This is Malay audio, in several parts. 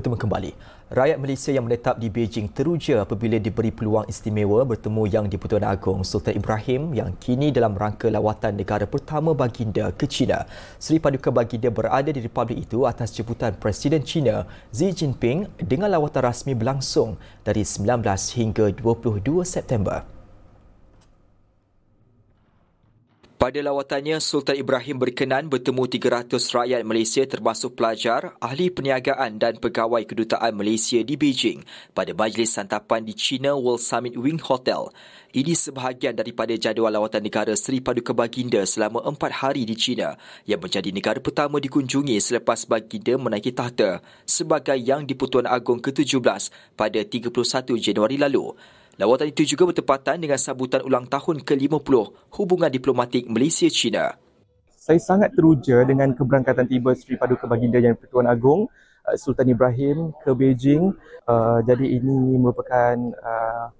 bertemu kembali. Rakyat Malaysia yang menetap di Beijing teruja apabila diberi peluang istimewa bertemu Yang di-Pertuan Agong Sultan Ibrahim yang kini dalam rangka lawatan negara pertama baginda ke China. Seri Paduka Baginda berada di Republik itu atas jemputan Presiden China Xi Jinping dengan lawatan rasmi berlangsung dari 19 hingga 22 September. Pada lawatannya, Sultan Ibrahim berkenan bertemu 300 rakyat Malaysia termasuk pelajar, ahli perniagaan dan pegawai kedutaan Malaysia di Beijing pada majlis santapan di China World Summit Wing Hotel. Ini sebahagian daripada jadual lawatan negara Seri Paduka Baginda selama 4 hari di China yang menjadi negara pertama dikunjungi selepas Baginda menaiki tahta sebagai Yang di-Pertuan Agong ke-17 pada 31 Januari lalu. Lawatan itu juga bertepatan dengan sambutan ulang tahun ke-50 hubungan diplomatik Malaysia-China. Saya sangat teruja dengan keberangkatan tiba Sri Paduka Baginda yang Pertuan Agong eh, Sultan Ibrahim ke Beijing. Uh, jadi ini merupakan uh,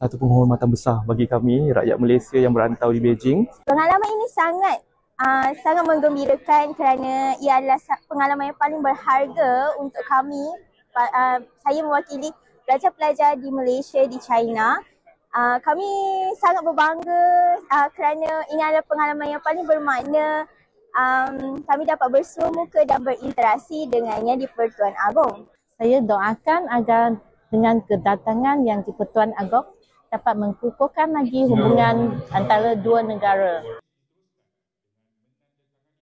satu penghormatan besar bagi kami rakyat Malaysia yang berantau di Beijing. Pengalaman ini sangat uh, sangat menggembirakan kerana ia adalah pengalaman yang paling berharga untuk kami. Uh, saya mewakili pelajar-pelajar di Malaysia, di China. Uh, kami sangat berbangga uh, kerana ini adalah pengalaman yang paling bermakna um, kami dapat bersuah muka dan berinteraksi dengannya di Pertuan Agong. Saya doakan agar dengan kedatangan yang di Pertuan Agong dapat mengukuhkan lagi hubungan antara dua negara.